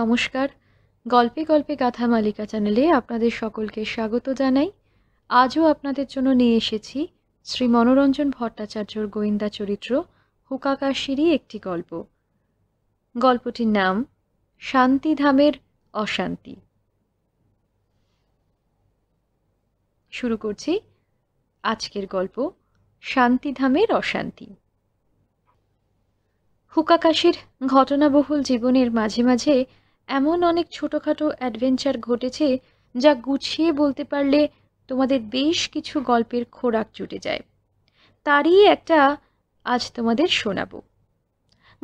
নমস্কার গল্পে গল্পে গাথা মালিকা চ্যানেলে আপনাদের সকলকে স্বাগত জানাই আজও আপনাদের জন্য নিয়ে এসেছি শ্রী মনোরঞ্জন ভট্টাচার্যর গোয়েন্দা চরিত্র হুকাকাশিরই একটি গল্প গল্পটির নাম শান্তিধামের অশান্তি শুরু করছি আজকের গল্প শান্তিধামের অশান্তি হুকাকাশির ঘটনাবহুল জীবনের মাঝে মাঝে এমন অনেক ছোটোখাটো অ্যাডভেঞ্চার ঘটেছে যা গুছিয়ে বলতে পারলে তোমাদের বেশ কিছু গল্পের খোরাক জুটে যায় তারই একটা আজ তোমাদের শোনাব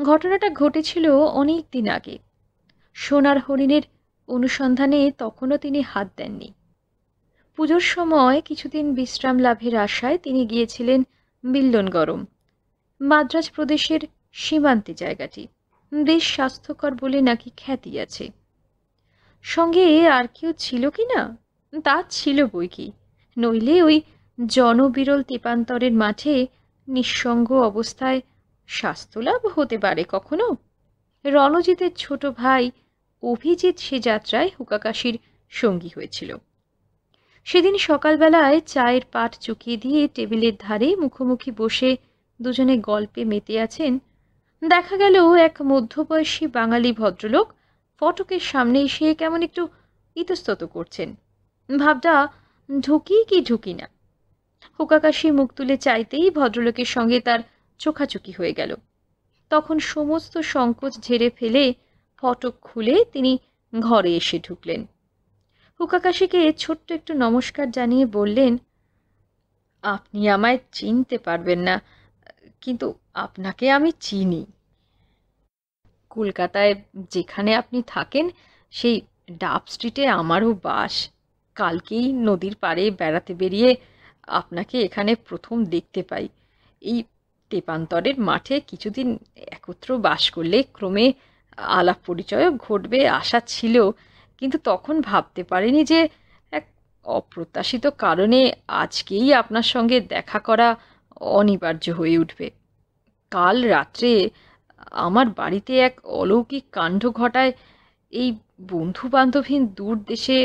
ঘটনাটা ঘটেছিল অনেক দিন আগে সোনার হরিণের অনুসন্ধানে তখনও তিনি হাত দেননি পুজোর সময় কিছুদিন বিশ্রাম লাভের আশায় তিনি গিয়েছিলেন বিল্লন গরম মাদ্রাজ প্রদেশের সীমান্তে জায়গাটি বেশ স্বাস্থ্যকর বলে নাকি খ্যাতি আছে সঙ্গে আর কেউ ছিল কি না তা ছিল বই কি নইলে ওই জনবিরল তেপান্তরের মাঠে নিঃসঙ্গ অবস্থায় স্বাস্থ্যলাভ হতে পারে কখনো রণজিতের ছোট ভাই অভিজিৎ সে যাত্রায় হুকাকাশির সঙ্গী হয়েছিল সেদিন সকালবেলায় চায়ের পাট চুকিয়ে দিয়ে টেবিলের ধারে মুখোমুখি বসে দুজনে গল্পে মেতে আছেন দেখা গেল এক মধ্যবয়সী বাঙালি ভদ্রলোক ফটকের সামনে এসে কেমন একটু ইতস্তত করছেন ভাবটা ঢুকি কি ঢুকি না হুকাকাশি মুখ তুলে চাইতেই ভদ্রলোকের সঙ্গে তার চোখাচুকি হয়ে গেল তখন সমস্ত সংকোচ ঝেড়ে ফেলে ফটক খুলে তিনি ঘরে এসে ঢুকলেন হুকাকাশিকে ছোট্ট একটু নমস্কার জানিয়ে বললেন আপনি আমায় চিনতে পারবেন না কিন্তু আপনাকে আমি চিনি কলকাতায় যেখানে আপনি থাকেন সেই ডাব স্ট্রিটে আমারও বাস কালকেই নদীর পাড়ে বেড়াতে বেরিয়ে আপনাকে এখানে প্রথম দেখতে পাই এই তেপান্তরের মাঠে কিছুদিন একত্র বাস করলে ক্রমে আলাপ পরিচয়ও ঘটবে আশা ছিল কিন্তু তখন ভাবতে পারিনি যে এক অপ্রত্যাশিত কারণে আজকেই আপনার সঙ্গে দেখা করা অনিবার্য হয়ে উঠবে কাল রাত্রে আমার বাড়িতে এক অলৌকিক কাণ্ড ঘটায় এই বন্ধু বান্ধবহীন দূর দেশে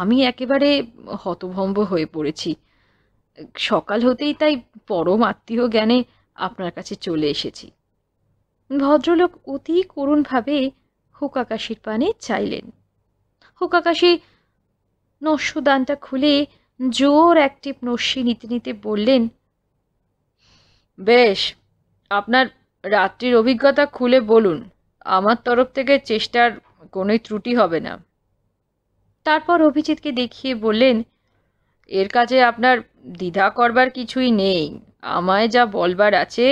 আমি একেবারে হতভম্ব হয়ে পড়েছি সকাল হতেই তাই পরম আত্মীয় জ্ঞানে আপনার কাছে চলে এসেছি ভদ্রলোক অতি করুণভাবে হুকাকাশির পানে চাইলেন হুকাকাশি নস্যদানটা খুলে জোর একটি নস্যি নিতে নিতে বললেন বেশ আপনার রাত্রির অভিজ্ঞতা খুলে বলুন আমার তরফ থেকে চেষ্টার কোনোই ত্রুটি হবে না তারপর অভিজিৎকে দেখিয়ে বললেন এর কাজে আপনার দ্বিধা করবার কিছুই নেই আমায় যা বলবার আছে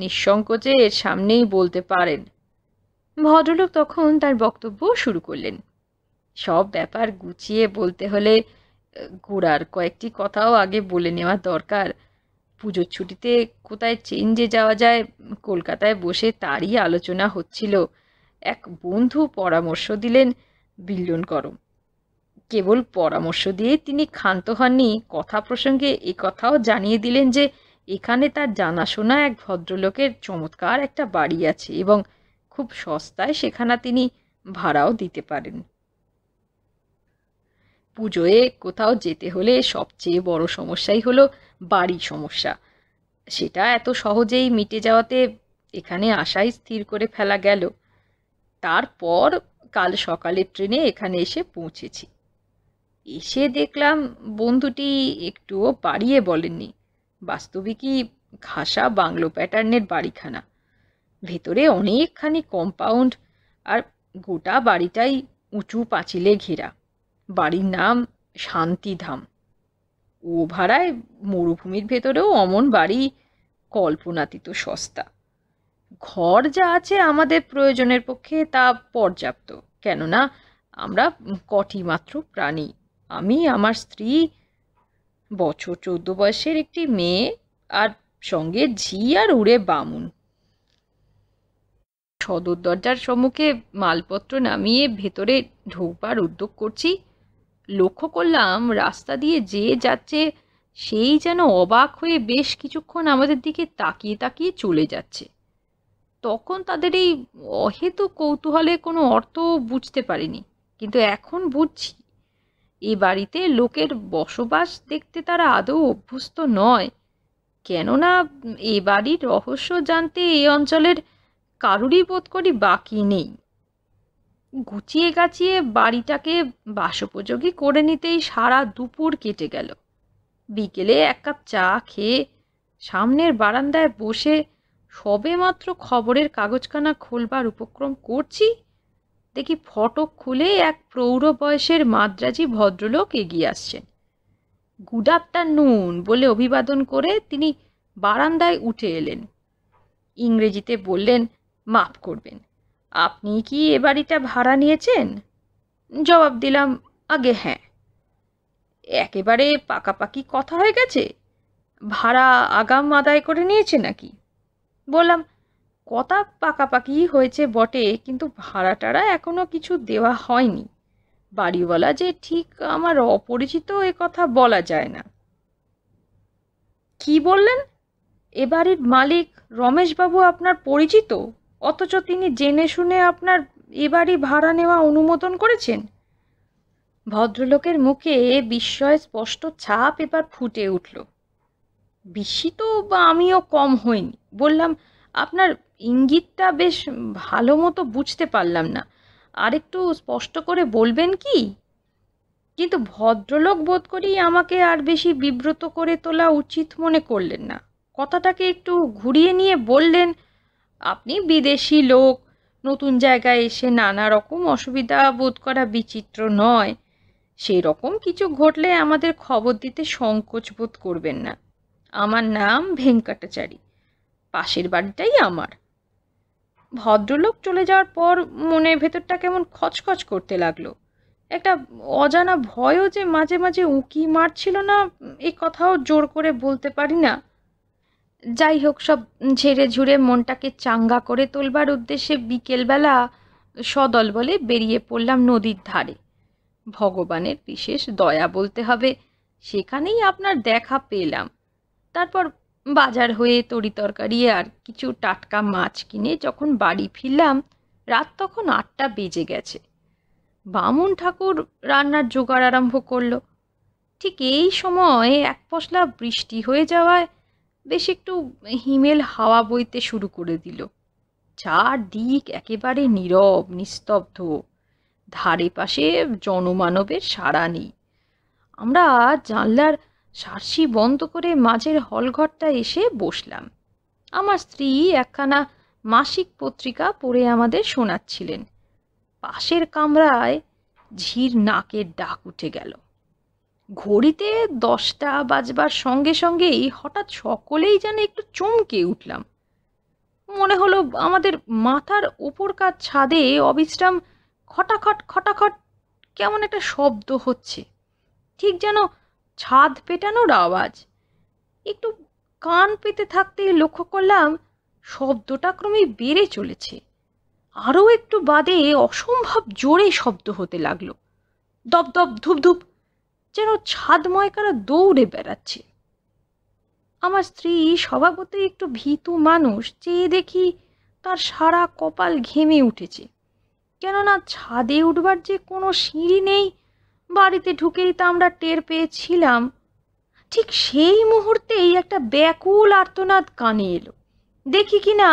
নিঃসংকোচে এর সামনেই বলতে পারেন ভদ্রলোক তখন তার বক্তব্য শুরু করলেন সব ব্যাপার গুছিয়ে বলতে হলে গোড়ার কয়েকটি কথাও আগে বলে নেওয়া দরকার পুজোর ছুটিতে কোথায় চেঞ্জে যাওয়া যায় কলকাতায় বসে তারই আলোচনা হচ্ছিল এক বন্ধু পরামর্শ দিলেন বিল্লন করম কেবল পরামর্শ দিয়ে তিনি ক্ষান্ত হননি কথা প্রসঙ্গে এ কথাও জানিয়ে দিলেন যে এখানে তার জানাশোনা এক ভদ্রলোকের চমৎকার একটা বাড়ি আছে এবং খুব সস্তায় সেখানে তিনি ভাড়াও দিতে পারেন পুজোয় কোথাও যেতে হলে সবচেয়ে বড় সমস্যাই হলো বাড়ি সমস্যা সেটা এত সহজেই মিটে যাওয়াতে এখানে আসাই স্থির করে ফেলা গেল তারপর কাল সকালের ট্রেনে এখানে এসে পৌঁছেছি এসে দেখলাম বন্ধুটি একটুও বাড়িয়ে বলেননি বাস্তবিকই ঘাসা বাংলো প্যাটার্নের বাড়িখানা ভেতরে অনেকখানি কম্পাউন্ড আর গোটা বাড়িটাই উঁচু পাঁচিলে ঘেরা বাড়ির নাম শান্তিধাম ও ভাড়ায় মরুভূমির ভেতরেও অমন বাড়ি কল্পনাতীত সস্তা ঘর যা আছে আমাদের প্রয়োজনের পক্ষে তা পর্যাপ্ত কেননা আমরা কটি মাত্র প্রাণী আমি আমার স্ত্রী বছর চোদ্দ বয়সের একটি মেয়ে আর সঙ্গে ঝি আর উড়ে বামুন সদর দরজার সম্মুখে মালপত্র নামিয়ে ভেতরে ঢোকবার উদ্যোগ করছি লক্ষ্য করলাম রাস্তা দিয়ে যে যাচ্ছে সেই যেন অবাক হয়ে বেশ কিছুক্ষণ আমাদের দিকে তাকিয়ে তাকিয়ে চলে যাচ্ছে তখন তাদের এই অহেতু কৌতূহলে কোনো অর্থ বুঝতে পারিনি কিন্তু এখন বুঝছি এ বাড়িতে লোকের বসবাস দেখতে তারা আদৌ অভ্যস্ত নয় কেননা এ বাড়ির রহস্য জানতে এ অঞ্চলের কারুরই বোধ করি বাকি নেই গুছিয়ে গাছিয়ে বাড়িটাকে বাসোপযোগী করে নিতেই সারা দুপুর কেটে গেল বিকেলে এক কাপ চা খেয়ে সামনের বারান্দায় বসে সবে মাত্র খবরের কাগজখানা খোলবার উপক্রম করছি দেখি ফটক খুলে এক প্রৌঢ় বয়সের মাদ্রাজি ভদ্রলোক এগিয়ে আসছেন গুড আফটারনুন বলে অভিবাদন করে তিনি বারান্দায় উঠে এলেন ইংরেজিতে বললেন মাফ করবেন আপনি কি এ বাড়িটা ভাড়া নিয়েছেন জবাব দিলাম আগে হ্যাঁ একেবারে পাকাপাকি কথা হয়ে গেছে ভাড়া আগাম আদায় করে নিয়েছে নাকি বললাম কথা পাকাপাকি হয়েছে বটে কিন্তু ভাড়াটারা এখনও কিছু দেওয়া হয়নি বাড়িওয়ালা যে ঠিক আমার অপরিচিত এ কথা বলা যায় না কি বললেন এ বাড়ির মালিক রমেশবাবু আপনার পরিচিত অথচ তিনি জেনে শুনে আপনার এ বাড়ি ভাড়া নেওয়া অনুমোদন করেছেন ভদ্রলোকের মুখে বিস্ময় স্পষ্ট ছাপ এবার ফুটে উঠল বিস্মিত বা আমিও কম হইনি বললাম আপনার ইঙ্গিতটা বেশ ভালো মতো বুঝতে পারলাম না আরেকটু স্পষ্ট করে বলবেন কি কিন্তু ভদ্রলোক বোধ করি আমাকে আর বেশি বিব্রত করে তোলা উচিত মনে করলেন না কথাটাকে একটু ঘুরিয়ে নিয়ে বললেন আপনি বিদেশি লোক নতুন জায়গায় এসে নানা রকম অসুবিধা বোধ করা বিচিত্র নয় সেই রকম কিছু ঘটলে আমাদের খবর দিতে সংকোচ বোধ করবেন না আমার নাম ভেঙ্কাটাচারী পাশের বাড়িটাই আমার ভদ্রলোক চলে যাওয়ার পর মনের ভেতরটা কেমন খচখচ করতে লাগলো একটা অজানা ভয়ও যে মাঝে মাঝে উঁকি মারছিল না এ কথাও জোর করে বলতে পারি না যাই হোক সব ঝেড়ে ঝুড়ে মনটাকে চাঙ্গা করে তোলবার উদ্দেশ্যে বিকেলবেলা সদল বলে বেরিয়ে পড়লাম নদীর ধারে ভগবানের বিশেষ দয়া বলতে হবে সেখানেই আপনার দেখা পেলাম তারপর বাজার হয়ে তরিতরকারি আর কিছু টাটকা মাছ কিনে যখন বাড়ি ফিরলাম রাত তখন আটটা বেজে গেছে বামুন ঠাকুর রান্নার জোগাড় আরম্ভ করল ঠিক এই সময় এক পশলা বৃষ্টি হয়ে যাওয়ায় বেশ একটু হিমেল হাওয়া বইতে শুরু করে দিল চারদিক একেবারে নীরব নিস্তব্ধ ধারে পাশে জনমানবের সাড়া নেই আমরা জানলার সার্সি বন্ধ করে মাঝের হলঘরটা এসে বসলাম আমার স্ত্রী একখানা মাসিক পত্রিকা পড়ে আমাদের শোনাচ্ছিলেন পাশের কামরায় ঝির নাকের ডাক উঠে গেল ঘড়িতে দশটা বাজবার সঙ্গে সঙ্গেই হঠাৎ সকলেই যেন একটু চমকে উঠলাম মনে হলো আমাদের মাথার ওপরকার ছাদে অবিশ্রাম খটাখট খটাখট কেমন একটা শব্দ হচ্ছে ঠিক যেন ছাদ পেটানোর আওয়াজ একটু কান পেতে থাকতে লক্ষ্য করলাম শব্দটা ক্রমে বেড়ে চলেছে আরও একটু বাদে অসম্ভব জোরে শব্দ হতে লাগলো দপ দপ ধুপ ধুপ যেন ছাদ ময়কারা দৌড়ে বেড়াচ্ছে আমার স্ত্রী স্বভাবতই একটু ভীতু মানুষ চেয়ে দেখি তার সারা কপাল ঘেমে উঠেছে কেননা ছাদে উঠবার যে কোনো সিঁড়ি নেই বাড়িতে ঢুকেই তা আমরা টের পেয়েছিলাম ঠিক সেই মুহূর্তেই একটা ব্যাকুল আর্তনাদ কানে এলো দেখি কিনা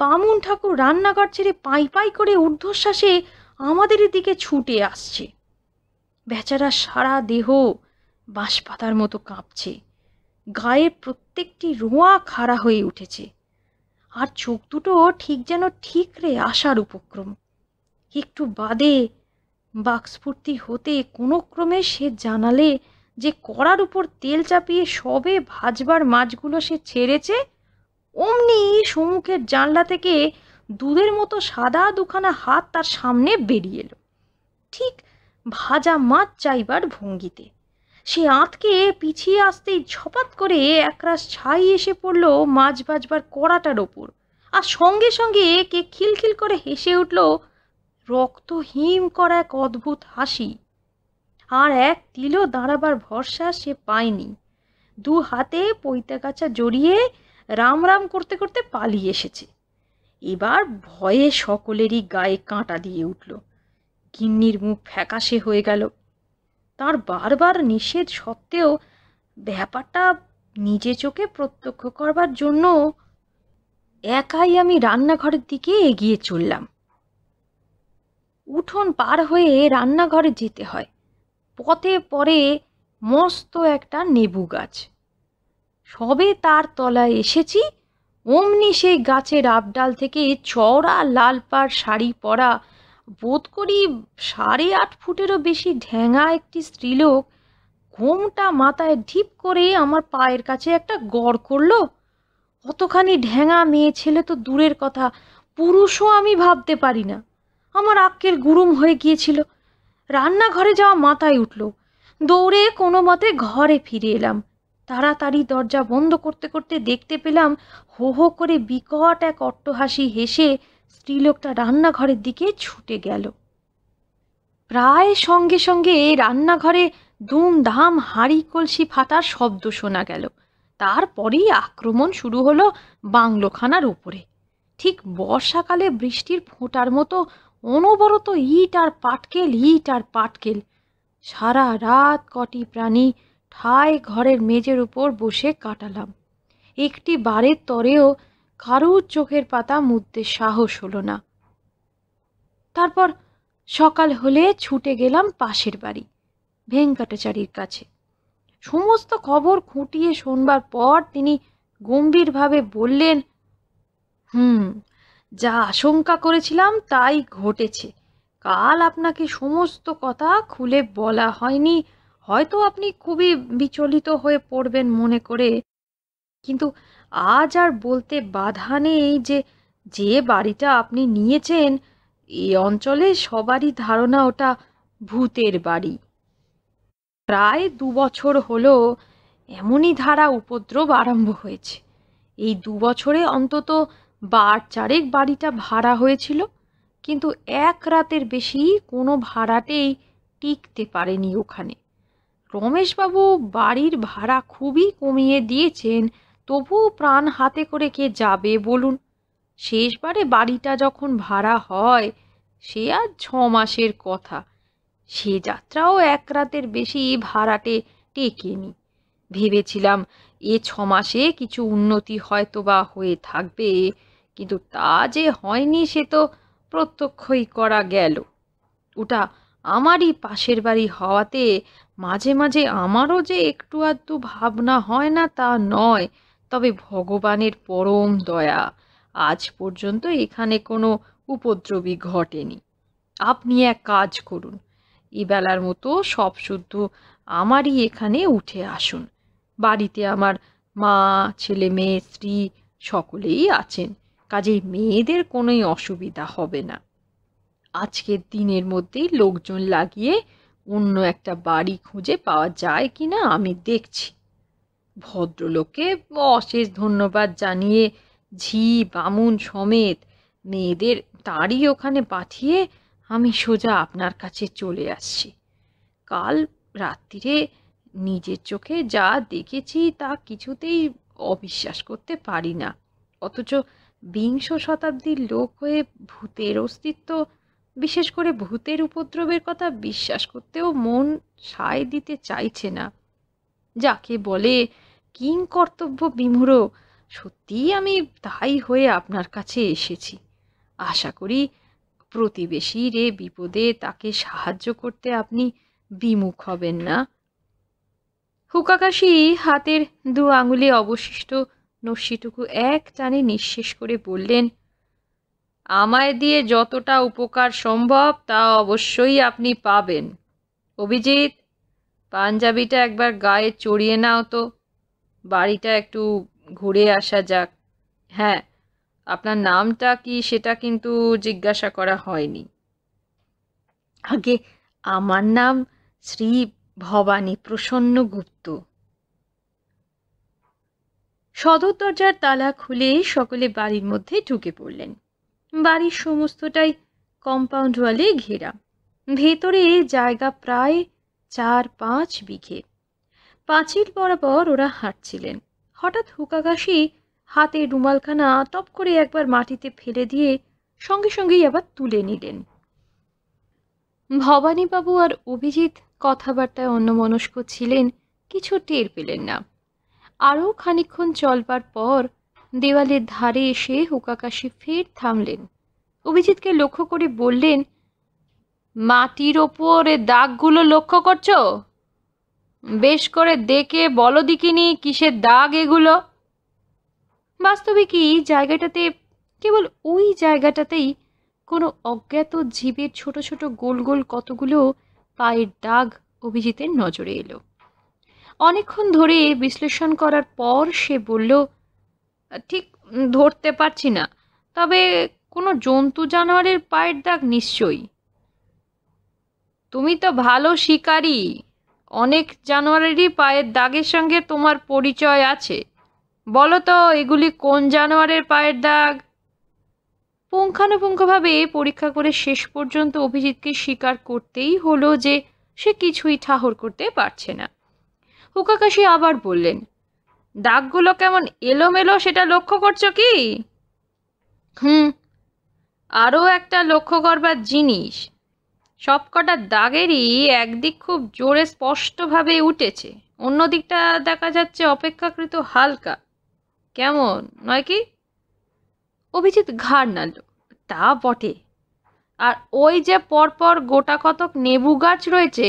বামুন ঠাকুর রান্নাঘর ছেড়ে পাই পাই করে ঊর্ধ্বশ্বাসে আমাদের দিকে ছুটে আসছে বেচারা সারা দেহ বাঁশপাতার মতো কাঁপছে গায়ের প্রত্যেকটি রোয়া খাড়া হয়ে উঠেছে আর চোখ দুটো ঠিক যেন ঠিকরে আসার উপক্রম একটু বাদে বাকস্ফূর্তি হতে কোনো ক্রমে সে জানালে যে কড়ার উপর তেল চাপিয়ে সবে ভাজবার মাছগুলো সে ছেড়েছে অমনি সমুখের জানলা থেকে দুধের মতো সাদা দুখানা হাত তার সামনে বেরিয়ে এলো ঠিক ভাজা মাছ চাইবার ভঙ্গিতে সে আঁতকে পিছিয়ে আসতেই ঝপাত করে একরাশ ছাই এসে পড়ল মাছ ভাজবার কড়াটার ওপর আর সঙ্গে সঙ্গে কে খিলখিল করে হেসে উঠল রক্ত হিম করা এক অদ্ভুত হাসি আর এক তিলও দাঁড়াবার ভরসা সে পায়নি দু হাতে কাছা জড়িয়ে রাম রাম করতে করতে পালিয়ে এসেছে এবার ভয়ে সকলেরই গায়ে কাঁটা দিয়ে উঠল গিন্নির মুখ ফ্যাকাশে হয়ে গেল তার বারবার নিষেধ সত্ত্বেও ব্যাপারটা নিজে চোখে প্রত্যক্ষ করবার জন্য একাই আমি রান্নাঘরের দিকে এগিয়ে চললাম উঠোন পার হয়ে রান্নাঘরে যেতে হয় পথে পরে মস্ত একটা নেবু গাছ সবে তার তলায় এসেছি অমনি সেই গাছের আবডাল থেকে চওড়া লাল পাড় শাড়ি পরা বোধ করি সাড়ে আট ফুটেরও বেশি ঢ্যাঙা একটি স্ত্রীলোক ঘোমটা মাথায় ঢিপ করে আমার পায়ের কাছে একটা গড় করলো অতখানি ঢ্যাঙা মেয়ে ছেলে তো দূরের কথা পুরুষও আমি ভাবতে পারি না আমার আক্কের গুরুম হয়ে গিয়েছিল রান্নাঘরে যাওয়া মাথায় উঠল দৌড়ে কোনো মতে ঘরে ফিরে এলাম তাড়াতাড়ি দরজা বন্ধ করতে করতে দেখতে পেলাম হো হো করে বিকট এক অট্টহাসি হেসে স্ত্রীলোকটা রান্নাঘরের দিকে ছুটে গেল প্রায় সঙ্গে সঙ্গে রান্নাঘরে দুমধাম হাঁড়ি কলসি ফাটার শব্দ শোনা গেল তারপরেই আক্রমণ শুরু হলো বাংলোখানার উপরে ঠিক বর্ষাকালে বৃষ্টির ফোঁটার মতো অনবরত ইট আর পাটকেল ইট আর পাটকেল সারা রাত কটি প্রাণী ঠায় ঘরের মেজের উপর বসে কাটালাম একটি বারের তরেও কারুর চোখের পাতা মুদতে সাহস হলো না তারপর সকাল হলে ছুটে গেলাম পাশের বাড়ি ভেঙ্কটাচারীর কাছে সমস্ত খবর খুঁটিয়ে শোনবার পর তিনি গম্ভীরভাবে বললেন হুম যা আশঙ্কা করেছিলাম তাই ঘটেছে কাল আপনাকে সমস্ত কথা খুলে বলা হয়নি হয়তো আপনি খুবই বিচলিত হয়ে পড়বেন মনে করে কিন্তু আজ আর বলতে বাধা নেই যে যে বাড়িটা আপনি নিয়েছেন এ অঞ্চলে সবারই ধারণা ওটা ভূতের বাড়ি প্রায় দু বছর হলো এমনই ধারা উপদ্রব আরম্ভ হয়েছে এই দু বছরে অন্তত বার চারেক বাড়িটা ভাড়া হয়েছিল কিন্তু এক রাতের বেশি কোনো ভাড়াতেই টিকতে পারেনি ওখানে রমেশবাবু বাড়ির ভাড়া খুবই কমিয়ে দিয়েছেন তবুও প্রাণ হাতে করে কে যাবে বলুন শেষবারে বাড়িটা যখন ভাড়া হয় সে আর ছ মাসের কথা সে যাত্রাও এক রাতের বেশি ভাড়াটে টেকেনি ভেবেছিলাম এ ছ মাসে কিছু উন্নতি হয়তো বা হয়ে থাকবে কিন্তু তা যে হয়নি সে তো প্রত্যক্ষই করা গেল ওটা আমারই পাশের বাড়ি হওয়াতে মাঝে মাঝে আমারও যে একটু আধটু ভাবনা হয় না তা নয় তবে ভগবানের পরম দয়া আজ পর্যন্ত এখানে কোনো উপদ্রবী ঘটেনি আপনি এক কাজ করুন এবেলার মতো সব শুদ্ধ আমারই এখানে উঠে আসুন বাড়িতে আমার মা ছেলে মেয়ে স্ত্রী সকলেই আছেন কাজেই মেয়েদের কোনোই অসুবিধা হবে না আজকের দিনের মধ্যেই লোকজন লাগিয়ে অন্য একটা বাড়ি খুঁজে পাওয়া যায় কি না আমি দেখছি ভদ্রলোককে অশেষ ধন্যবাদ জানিয়ে ঝি বামুন সমেত মেয়েদের তারই ওখানে পাঠিয়ে আমি সোজা আপনার কাছে চলে আসছি কাল রাত্রিরে নিজের চোখে যা দেখেছি তা কিছুতেই অবিশ্বাস করতে পারি না অথচ বিংশ শতাব্দীর লোক হয়ে ভূতের অস্তিত্ব বিশেষ করে ভূতের উপদ্রবের কথা বিশ্বাস করতেও মন সায় দিতে চাইছে না যাকে বলে কিং কর্তব্য বিমূঢ় সত্যিই আমি তাই হয়ে আপনার কাছে এসেছি আশা করি প্রতিবেশীর এ বিপদে তাকে সাহায্য করতে আপনি বিমুখ হবেন না হুকাকাশি হাতের দু আঙুলে অবশিষ্ট নস্যিটুকু এক টানে নিঃশেষ করে বললেন আমায় দিয়ে যতটা উপকার সম্ভব তা অবশ্যই আপনি পাবেন অভিজিৎ পাঞ্জাবিটা একবার গায়ে চড়িয়ে নাও তো বাড়িটা একটু ঘুরে আসা যাক হ্যাঁ আপনার নামটা কি সেটা কিন্তু জিজ্ঞাসা করা হয়নি আগে আমার নাম শ্রী ভবানী প্রসন্ন গুপ্ত সদর দরজার তালা খুলে সকলে বাড়ির মধ্যে ঢুকে পড়লেন বাড়ির সমস্তটাই কম্পাউন্ড ওয়ালে ঘেরা ভেতরে জায়গা প্রায় চার পাঁচ বিঘে পাঁচিল বরাবর ওরা হাঁটছিলেন হঠাৎ হুকাকাশি হাতে রুমালখানা টপ করে একবার মাটিতে ফেলে দিয়ে সঙ্গে সঙ্গেই আবার তুলে নিলেন ভবানীবাবু আর অভিজিৎ কথাবার্তায় অন্যমনস্ক ছিলেন কিছু টের পেলেন না আরও খানিক্ষণ চলবার পর দেওয়ালের ধারে এসে হুকাকাশি ফের থামলেন অভিজিৎকে লক্ষ্য করে বললেন মাটির ওপর দাগগুলো লক্ষ্য করছো বেশ করে দেখে বলো দিকিনি কিসের দাগ এগুলো বাস্তবিকই জায়গাটাতে কেবল ওই জায়গাটাতেই কোনো অজ্ঞাত জীবের ছোট ছোট গোল গোল কতগুলো পায়ের দাগ অভিজিতের নজরে এলো অনেকক্ষণ ধরে বিশ্লেষণ করার পর সে বলল ঠিক ধরতে পারছি না তবে কোনো জন্তু জানোয়ারের পায়ের দাগ নিশ্চয়ই তুমি তো ভালো শিকারী অনেক জানোয়ারেরই পায়ের দাগের সঙ্গে তোমার পরিচয় আছে বলো তো এগুলি কোন জানোয়ারের পায়ের দাগ পুঙ্খানুপুঙ্খভাবে পরীক্ষা করে শেষ পর্যন্ত অভিজিৎকে স্বীকার করতেই হলো যে সে কিছুই ঠাহর করতে পারছে না হুকাকাশি আবার বললেন দাগগুলো কেমন এলোমেলো সেটা লক্ষ্য করছো কি হুম আরও একটা লক্ষ্য করবার জিনিস সবকটা দাগেরই একদিক খুব জোরে স্পষ্টভাবে উঠেছে অন্য দিকটা দেখা যাচ্ছে অপেক্ষাকৃত হালকা কেমন নয় কি অভিজিৎ ঘাড় নাল তা বটে আর ওই যে পরপর গোটা কতক নেবু গাছ রয়েছে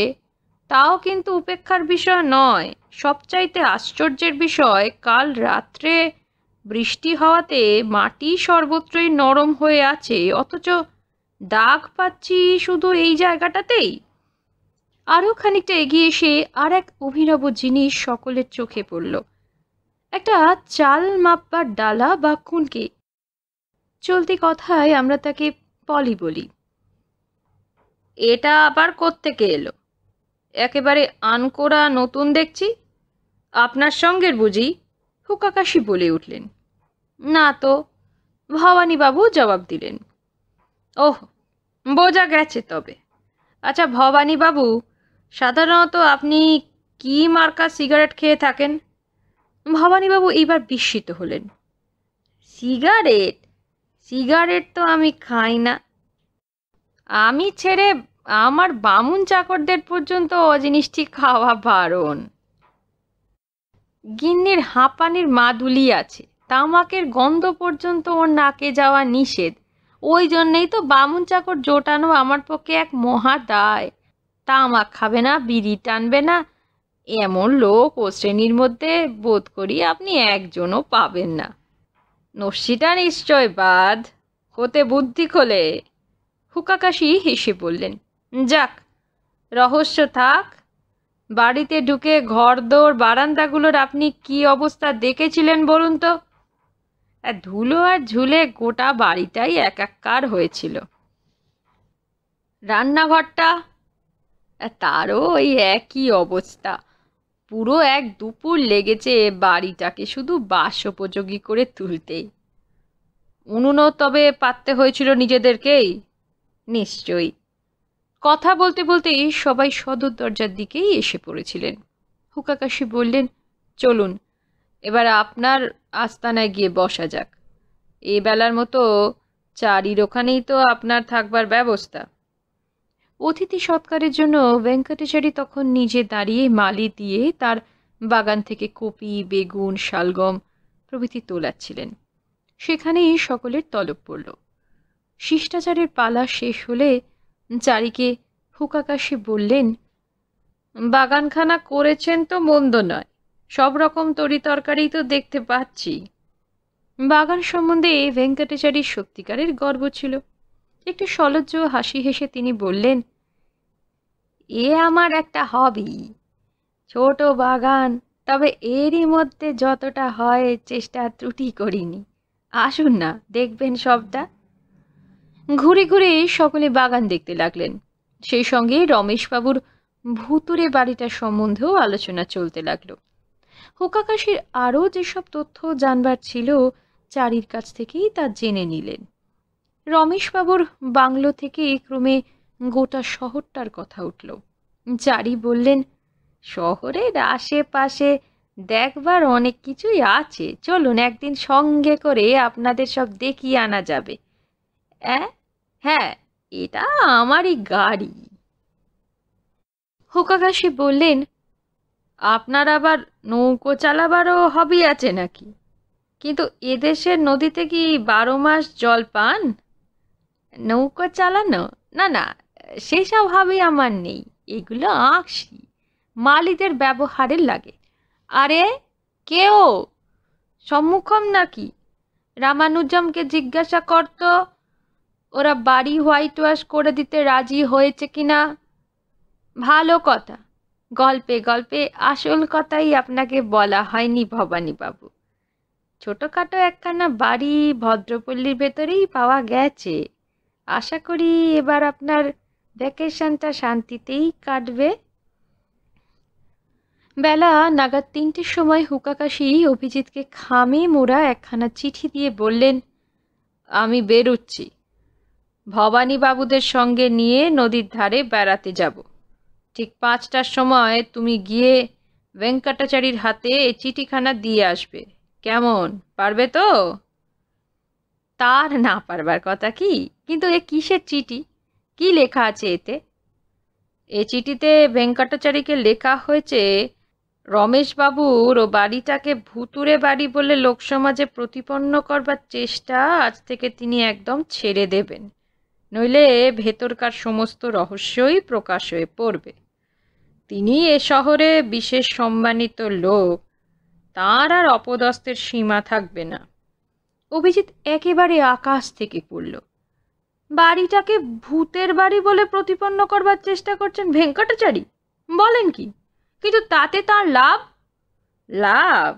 তাও কিন্তু উপেক্ষার বিষয় নয় সবচাইতে আশ্চর্যের বিষয় কাল রাত্রে বৃষ্টি হওয়াতে মাটি সর্বত্রই নরম হয়ে আছে অথচ দাগ পাচ্ছি শুধু এই জায়গাটাতেই আরও খানিকটা এগিয়ে এসে আর এক অভিনব জিনিস সকলের চোখে পড়ল একটা চাল মাপবার ডালা বা খুনকে চলতি কথায় আমরা তাকে পলি বলি এটা আবার কোত্থেকে এলো একেবারে আনকোরা নতুন দেখছি আপনার সঙ্গের বুঝি হুকাকাশি বলে উঠলেন না তো ভবানীবাবু জবাব দিলেন ওহ বোঝা গেছে তবে আচ্ছা ভবানীবাবু সাধারণত আপনি কি মার্কা সিগারেট খেয়ে থাকেন ভবানীবাবু এইবার বিস্মিত হলেন সিগারেট সিগারেট তো আমি খাই না আমি ছেড়ে আমার বামুন চাকরদের পর্যন্ত ও জিনিসটি খাওয়া বারণ গিন্নির হাঁপানির মাদুলি আছে তামাকের গন্ধ পর্যন্ত ওর নাকে যাওয়া নিষেধ ওই জন্যেই তো বামুন চাকর জোটানো আমার পক্ষে এক মহা দায় তামাক খাবে না বিড়ি টানবে না এমন লোক ও শ্রেণীর মধ্যে বোধ করি আপনি একজনও পাবেন না নস্যিটা নিশ্চয় বাদ হতে বুদ্ধি খোলে হুকাকাশি হেসে বললেন যাক রহস্য থাক বাড়িতে ঢুকে ঘরদোর বারান্দাগুলোর আপনি কি অবস্থা দেখেছিলেন বলুন তো আর ধুলো আর ঝুলে গোটা বাড়িটাই একাকার হয়েছিল রান্নাঘরটা তারও ওই একই অবস্থা পুরো এক দুপুর লেগেছে বাড়িটাকে শুধু বাসোপযোগী করে তুলতেই উনুনও তবে পাততে হয়েছিল নিজেদেরকেই নিশ্চয়ই কথা বলতে বলতে সবাই সদর দরজার দিকেই এসে পড়েছিলেন হুকাকাশি বললেন চলুন এবার আপনার আস্তানায় গিয়ে বসা যাক এ বেলার মতো চারির ওখানেই তো আপনার থাকবার ব্যবস্থা অতিথি সৎকারের জন্য ভেঙ্কটেশ্বরী তখন নিজে দাঁড়িয়ে মালি দিয়ে তার বাগান থেকে কপি বেগুন শালগম প্রভৃতি তোলাচ্ছিলেন সেখানেই সকলের তলব পড়ল শিষ্টাচারের পালা শেষ হলে চারিকে হুকাকাশে বললেন বাগানখানা করেছেন তো মন্দ নয় সব রকম তরকারি তো দেখতে পাচ্ছি বাগান সম্বন্ধে ভেঙ্কটেচারীর সত্যিকারের গর্ব ছিল একটু সলজ্জ হাসি হেসে তিনি বললেন এ আমার একটা হবি ছোট বাগান তবে এরই মধ্যে যতটা হয় চেষ্টা ত্রুটি করিনি আসুন না দেখবেন সবটা ঘুরে ঘুরে সকলে বাগান দেখতে লাগলেন সেই সঙ্গে রমেশবাবুর ভুতুরে বাড়িটার সম্বন্ধেও আলোচনা চলতে লাগলো হোকাকাশির আরও যেসব তথ্য জানবার ছিল চারির কাছ থেকেই তা জেনে নিলেন রমেশবাবুর বাংলো থেকে ক্রমে গোটা শহরটার কথা উঠল চারি বললেন শহরের আশেপাশে দেখবার অনেক কিছুই আছে চলুন একদিন সঙ্গে করে আপনাদের সব দেখিয়ে আনা যাবে হ্যাঁ এটা আমারই গাড়ি হোকাকাশি বললেন আপনার আবার নৌকো চালাবারও হবি আছে নাকি কিন্তু এদেশের নদীতে কি বারো মাস জল পান নৌকো চালানো না না সেসব হবি আমার নেই এগুলো আঁকশি মালিদের ব্যবহারের লাগে আরে কেও সম্মুখম নাকি রামানুজমকে জিজ্ঞাসা করত ওরা বাড়ি হোয়াইট ওয়াশ করে দিতে রাজি হয়েছে কিনা ভালো কথা গল্পে গল্পে আসল কথাই আপনাকে বলা হয়নি ভবানীবাবু ছোটোখাটো একখানা বাড়ি ভদ্রপল্লীর ভেতরেই পাওয়া গেছে আশা করি এবার আপনার ভ্যাকেশনটা শান্তিতেই কাটবে বেলা নাগাদ তিনটের সময় হুকাকাশি অভিজিৎকে খামে মোড়া একখানা চিঠি দিয়ে বললেন আমি বেরুচ্ছি ভবানীবাবুদের সঙ্গে নিয়ে নদীর ধারে বেড়াতে যাব ঠিক পাঁচটার সময় তুমি গিয়ে ভেঙ্কটাচারীর হাতে এই চিঠিখানা দিয়ে আসবে কেমন পারবে তো তার না পারবার কথা কি কিন্তু এ কিসের চিঠি কি লেখা আছে এতে এ চিঠিতে ভেঙ্কটাচারীকে লেখা হয়েছে রমেশবাবুর ও বাড়িটাকে ভুতুরে বাড়ি বলে লোকসমাজে প্রতিপন্ন করবার চেষ্টা আজ থেকে তিনি একদম ছেড়ে দেবেন নইলে ভেতরকার সমস্ত রহস্যই প্রকাশ হয়ে পড়বে তিনি এ শহরে বিশেষ সম্মানিত লোক তার আর অপদস্থের সীমা থাকবে না অভিজিৎ একেবারে আকাশ থেকে পড়ল বাড়িটাকে ভূতের বাড়ি বলে প্রতিপন্ন করবার চেষ্টা করছেন ভেঙ্কটাচারী বলেন কি কিন্তু তাতে তার লাভ লাভ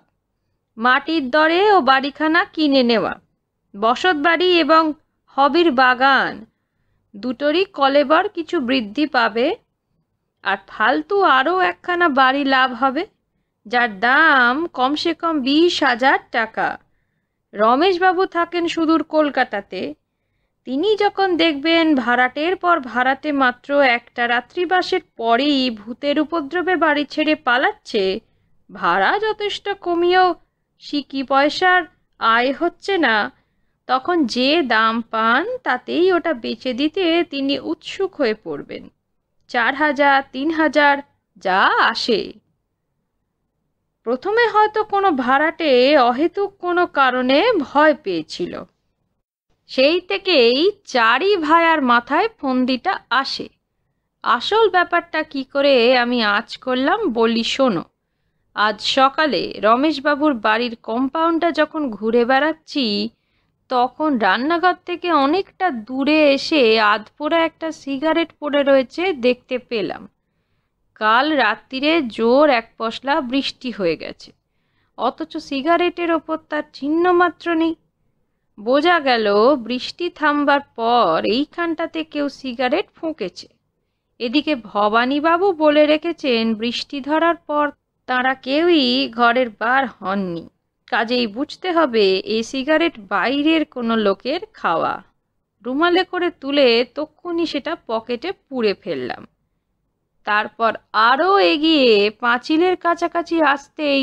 মাটির দরে ও বাড়িখানা কিনে নেওয়া বসত বাড়ি এবং হবির বাগান দুটোরই কলেবর কিছু বৃদ্ধি পাবে আর ফালতু আরও একখানা বাড়ি লাভ হবে যার দাম কমসে কম বিশ হাজার টাকা রমেশবাবু থাকেন সুদূর কলকাতাতে তিনি যখন দেখবেন ভাড়াটের পর ভাড়াটে মাত্র একটা রাত্রিবাসের পরেই ভূতের উপদ্রবে বাড়ি ছেড়ে পালাচ্ছে ভাড়া যথেষ্ট কমিয়েও সিকি পয়সার আয় হচ্ছে না তখন যে দাম পান তাতেই ওটা বেচে দিতে তিনি উৎসুক হয়ে পড়বেন চার হাজার তিন হাজার যা আসে প্রথমে হয়তো কোনো ভাড়াটে অহেতুক কোনো কারণে ভয় পেয়েছিল সেই থেকেই চারি ভাইয়ার মাথায় ফন্দিটা আসে আসল ব্যাপারটা কি করে আমি আজ করলাম বলি শোনো আজ সকালে রমেশবাবুর বাড়ির কম্পাউন্ডটা যখন ঘুরে বেড়াচ্ছি তখন রান্নাঘর থেকে অনেকটা দূরে এসে আধপোড়া একটা সিগারেট পড়ে রয়েছে দেখতে পেলাম কাল রাত্রিরে জোর এক পশলা বৃষ্টি হয়ে গেছে অথচ সিগারেটের ওপর তার চিহ্ন মাত্র নেই বোঝা গেল বৃষ্টি থামবার পর এইখানটাতে কেউ সিগারেট ফুঁকেছে এদিকে ভবানীবাবু বলে রেখেছেন বৃষ্টি ধরার পর তারা কেউই ঘরের বার হননি কাজেই বুঝতে হবে এই সিগারেট বাইরের কোনো লোকের খাওয়া রুমালে করে তুলে তক্ষুনি সেটা পকেটে পুড়ে ফেললাম তারপর আরও এগিয়ে পাঁচিলের কাছাকাছি আসতেই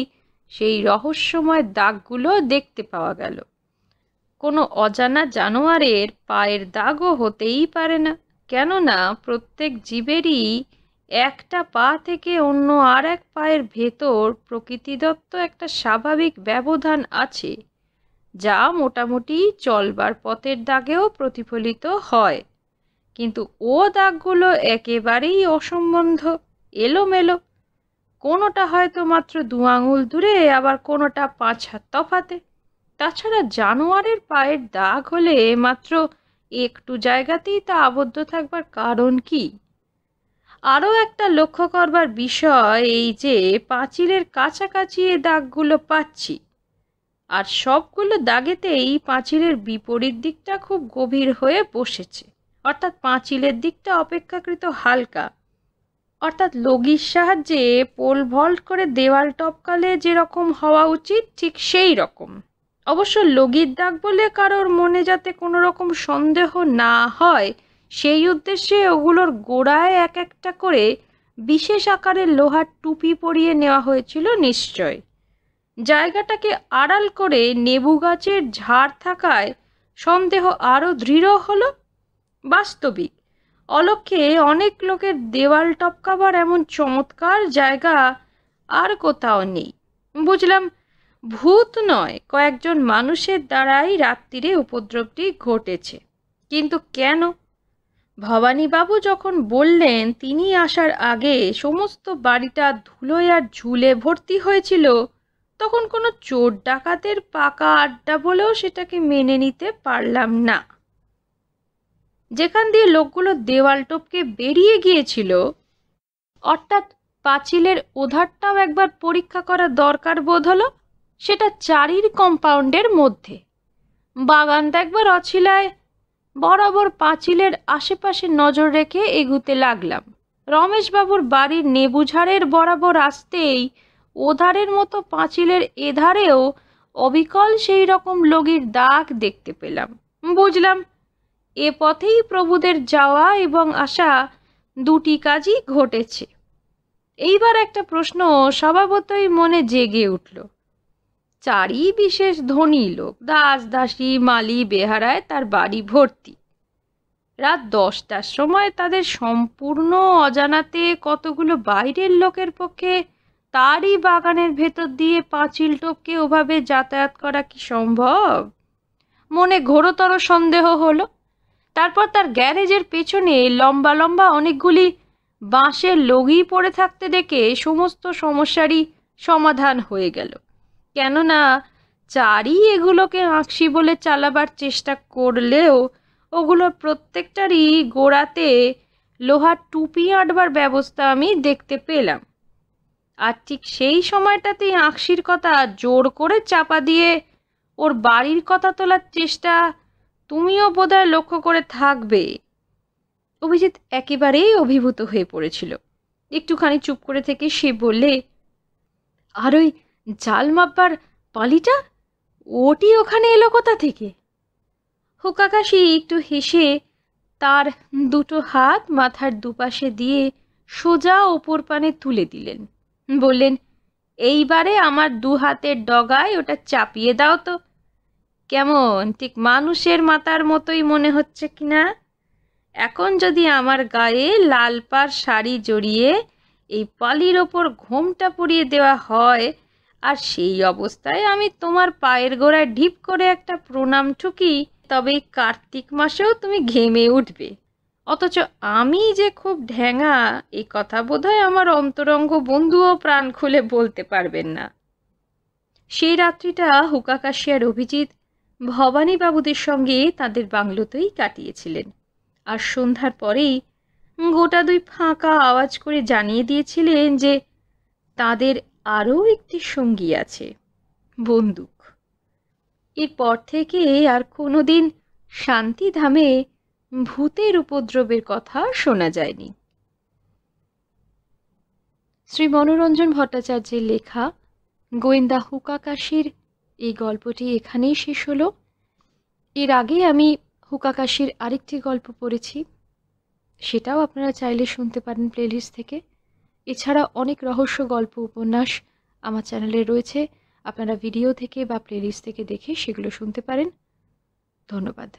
সেই রহস্যময় দাগগুলো দেখতে পাওয়া গেল কোনো অজানা জানোয়ারের পায়ের দাগও হতেই পারে না কেননা প্রত্যেক জীবেরই একটা পা থেকে অন্য আর এক পায়ের ভেতর প্রকৃতিদত্ত একটা স্বাভাবিক ব্যবধান আছে যা মোটামুটি চলবার পথের দাগেও প্রতিফলিত হয় কিন্তু ও দাগগুলো একেবারেই অসম্বন্ধ এলোমেলো কোনোটা হয়তো মাত্র দু আঙুল দূরে আবার কোনোটা পাঁচ হাত তফাতে তাছাড়া জানোয়ারের পায়ের দাগ হলে মাত্র একটু জায়গাতেই তা আবদ্ধ থাকবার কারণ কী আরও একটা লক্ষ্য করবার বিষয় এই যে পাঁচিলের কাছাকাছি এ দাগগুলো পাচ্ছি আর সবগুলো দাগেতেই পাঁচিলের বিপরীত দিকটা খুব গভীর হয়ে বসেছে অর্থাৎ পাঁচিলের দিকটা অপেক্ষাকৃত হালকা অর্থাৎ লগির সাহায্যে পোল ভল্ট করে দেওয়াল টপকালে যেরকম হওয়া উচিত ঠিক সেই রকম অবশ্য লগির দাগ বলে কারোর মনে যাতে কোনো রকম সন্দেহ না হয় সেই উদ্দেশ্যে ওগুলোর গোড়ায় এক একটা করে বিশেষ আকারের লোহার টুপি পরিয়ে নেওয়া হয়েছিল নিশ্চয় জায়গাটাকে আড়াল করে নেবু গাছের ঝাড় থাকায় সন্দেহ আরও দৃঢ় হল বাস্তবিক অলক্ষে অনেক লোকের দেওয়াল টপকাবার এমন চমৎকার জায়গা আর কোথাও নেই বুঝলাম ভূত নয় কয়েকজন মানুষের দ্বারাই রাত্রিরে উপদ্রবটি ঘটেছে কিন্তু কেন ভবানীবাবু যখন বললেন তিনি আসার আগে সমস্ত বাড়িটা ধুলোয় আর ঝুলে ভর্তি হয়েছিল তখন কোনো চোর ডাকাতের পাকা আড্ডা বলেও সেটাকে মেনে নিতে পারলাম না যেখান দিয়ে লোকগুলো দেওয়াল টপকে বেরিয়ে গিয়েছিল অর্থাৎ পাঁচিলের ওধারটাও একবার পরীক্ষা করা দরকার বোধ হলো সেটা চারির কম্পাউন্ডের মধ্যে বাগানটা একবার অছিলায় বরাবর পাঁচিলের আশেপাশে নজর রেখে এগুতে লাগলাম রমেশবাবুর বাড়ির নেবুঝাড়ের বরাবর আসতেই ওধারের মতো পাঁচিলের এধারেও অবিকল সেই রকম লগির দাগ দেখতে পেলাম বুঝলাম এ পথেই প্রভুদের যাওয়া এবং আসা দুটি কাজই ঘটেছে এইবার একটা প্রশ্ন স্বভাবতই মনে জেগে উঠল চারি বিশেষ ধনী লোক দাস দাসী মালি বেহারায় তার বাড়ি ভর্তি রাত দশটার সময় তাদের সম্পূর্ণ অজানাতে কতগুলো বাইরের লোকের পক্ষে তারই বাগানের ভেতর দিয়ে পাঁচিল টপকে ওভাবে যাতায়াত করা কি সম্ভব মনে ঘোরতর সন্দেহ হলো তারপর তার গ্যারেজের পেছনে লম্বা লম্বা অনেকগুলি বাঁশের লগি পড়ে থাকতে দেখে সমস্ত সমস্যারই সমাধান হয়ে গেল কেননা চারই এগুলোকে আঁকশি বলে চালাবার চেষ্টা করলেও ওগুলোর প্রত্যেকটারই গোড়াতে লোহার টুপি আঁটবার ব্যবস্থা আমি দেখতে পেলাম আর ঠিক সেই সময়টাতেই আঁকশির কথা জোর করে চাপা দিয়ে ওর বাড়ির কথা তোলার চেষ্টা তুমিও বোধহয় লক্ষ্য করে থাকবে অভিজিৎ একেবারেই অভিভূত হয়ে পড়েছিল একটুখানি চুপ করে থেকে সে বললে আর ওই জাল মাপবার পালিটা ওটি ওখানে এলো কোথা থেকে হোকাকাশি একটু হেসে তার দুটো হাত মাথার দুপাশে দিয়ে সোজা ওপর পানে তুলে দিলেন বললেন এইবারে আমার দু হাতের ডগায় ওটা চাপিয়ে দাও তো কেমন ঠিক মানুষের মাথার মতোই মনে হচ্ছে কি না এখন যদি আমার গায়ে লাল পাড় শাড়ি জড়িয়ে এই পালির ওপর ঘোমটা পরিয়ে দেওয়া হয় আর সেই অবস্থায় আমি তোমার পায়ের গোড়ায় ঢিপ করে একটা প্রণাম ঠুকি তবে কার্তিক মাসেও তুমি ঘেমে উঠবে অথচ আমি যে খুব ঢ্যাঙা এই কথা বোধহয় আমার অন্তরঙ্গ বন্ধুও প্রাণ খুলে বলতে পারবেন না সেই রাত্রিটা হুকাকাশিয়ার অভিজিৎ ভবানীবাবুদের সঙ্গে তাদের বাংলোতেই কাটিয়েছিলেন আর সন্ধ্যার পরেই গোটা দুই ফাঁকা আওয়াজ করে জানিয়ে দিয়েছিলেন যে তাদের আরও একটি সঙ্গী আছে বন্দুক এরপর থেকে আর কোনো দিন শান্তিধামে ভূতের উপদ্রবের কথা শোনা যায়নি শ্রী মনোরঞ্জন ভট্টাচার্যের লেখা গোয়েন্দা হুকাকাশির এই গল্পটি এখানেই শেষ হল এর আগে আমি হুকাকাশির আরেকটি গল্প পড়েছি সেটাও আপনারা চাইলে শুনতে পারেন প্লেলিস্ট থেকে এছাড়া অনেক রহস্য গল্প উপন্যাস আমার চ্যানেলে রয়েছে আপনারা ভিডিও থেকে বা প্লেলিস্ট থেকে দেখে সেগুলো শুনতে পারেন ধন্যবাদ